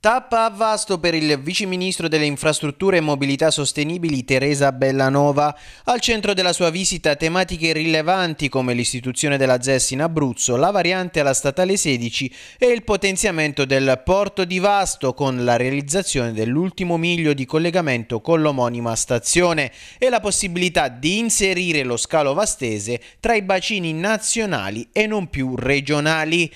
Tappa a vasto per il viceministro delle infrastrutture e mobilità sostenibili Teresa Bellanova. Al centro della sua visita tematiche rilevanti come l'istituzione della ZES in Abruzzo, la variante alla statale 16 e il potenziamento del porto di Vasto con la realizzazione dell'ultimo miglio di collegamento con l'omonima stazione e la possibilità di inserire lo scalo vastese tra i bacini nazionali e non più regionali.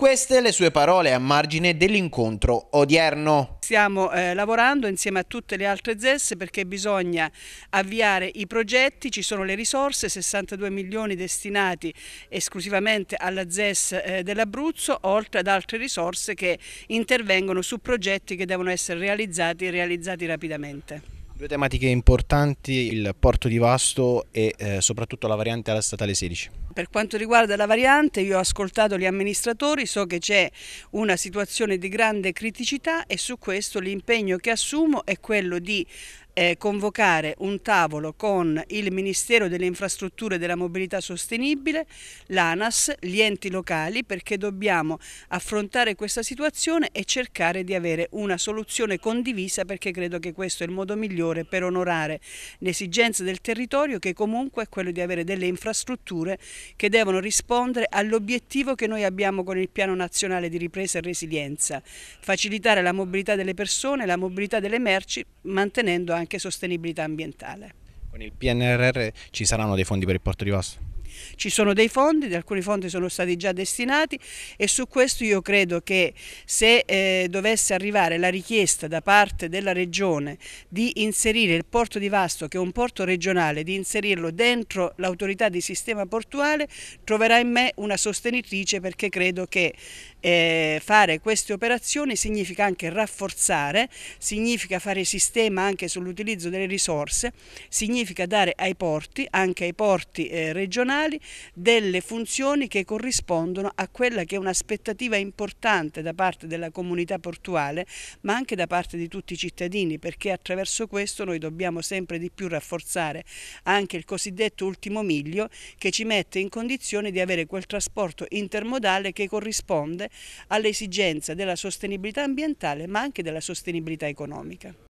Queste le sue parole a margine dell'incontro odierno. Stiamo eh, lavorando insieme a tutte le altre ZES perché bisogna avviare i progetti, ci sono le risorse, 62 milioni destinati esclusivamente alla ZES eh, dell'Abruzzo, oltre ad altre risorse che intervengono su progetti che devono essere realizzati e realizzati rapidamente. Due tematiche importanti, il porto di Vasto e eh, soprattutto la variante alla statale 16. Per quanto riguarda la variante, io ho ascoltato gli amministratori, so che c'è una situazione di grande criticità e su questo l'impegno che assumo è quello di eh, convocare un tavolo con il Ministero delle Infrastrutture e della Mobilità Sostenibile, l'ANAS, gli enti locali perché dobbiamo affrontare questa situazione e cercare di avere una soluzione condivisa perché credo che questo è il modo migliore per onorare le esigenze del territorio che comunque è quello di avere delle infrastrutture che devono rispondere all'obiettivo che noi abbiamo con il Piano Nazionale di Ripresa e Resilienza, facilitare la mobilità delle persone, la mobilità delle merci mantenendo anche anche sostenibilità ambientale. Con il PNRR ci saranno dei fondi per il porto di Vasto? Ci sono dei fondi, alcuni fondi sono stati già destinati e su questo io credo che se eh, dovesse arrivare la richiesta da parte della Regione di inserire il porto di Vasto, che è un porto regionale, di inserirlo dentro l'autorità di sistema portuale, troverà in me una sostenitrice perché credo che eh, fare queste operazioni significa anche rafforzare, significa fare sistema anche sull'utilizzo delle risorse, significa dare ai porti, anche ai porti eh, regionali, territoriali delle funzioni che corrispondono a quella che è un'aspettativa importante da parte della comunità portuale ma anche da parte di tutti i cittadini perché attraverso questo noi dobbiamo sempre di più rafforzare anche il cosiddetto ultimo miglio che ci mette in condizione di avere quel trasporto intermodale che corrisponde all'esigenza della sostenibilità ambientale ma anche della sostenibilità economica.